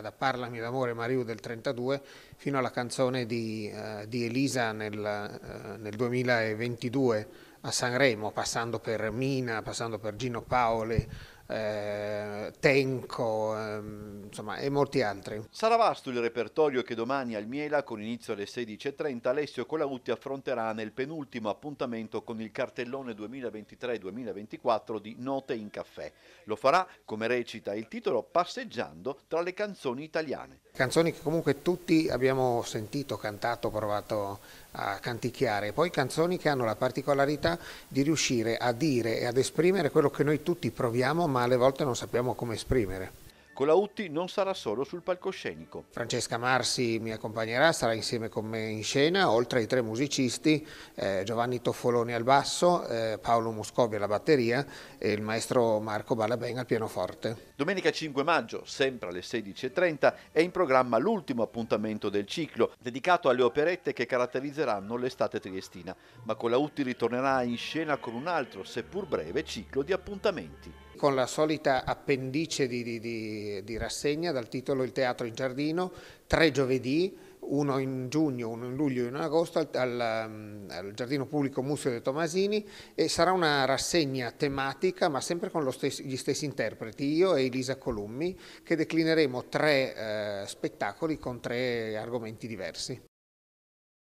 da Parlami d'amore Mariu del 32 fino alla canzone di, uh, di Elisa nel, uh, nel, 2022 a Sanremo, passando per Mina, passando per Gino Paole, eh, Tenco, ehm, insomma, e molti altri. Sarà vasto il repertorio che domani al Miela, con inizio alle 16.30, Alessio Colautti affronterà nel penultimo appuntamento con il cartellone 2023-2024 di Note in Caffè. Lo farà, come recita il titolo, passeggiando tra le canzoni italiane. Canzoni che comunque tutti abbiamo sentito, cantato, provato a canticchiare, poi canzoni che hanno la particolarità di riuscire a dire e ad esprimere quello che noi tutti proviamo ma alle volte non sappiamo come esprimere con la Utti non sarà solo sul palcoscenico. Francesca Marsi mi accompagnerà, sarà insieme con me in scena, oltre ai tre musicisti, eh, Giovanni Toffoloni al basso, eh, Paolo Muscovi alla batteria e il maestro Marco Balaben al pianoforte. Domenica 5 maggio, sempre alle 16.30, è in programma l'ultimo appuntamento del ciclo, dedicato alle operette che caratterizzeranno l'estate triestina, ma con la Utti ritornerà in scena con un altro, seppur breve, ciclo di appuntamenti con la solita appendice di, di, di, di rassegna dal titolo Il teatro in giardino, tre giovedì, uno in giugno, uno in luglio e uno in agosto al, al, mm, al, Giardino Pubblico Museo dei Tomasini e sarà una rassegna tematica ma sempre con stesso, gli stessi interpreti, io e Elisa Colummi, che declineremo tre eh, spettacoli con tre argomenti diversi.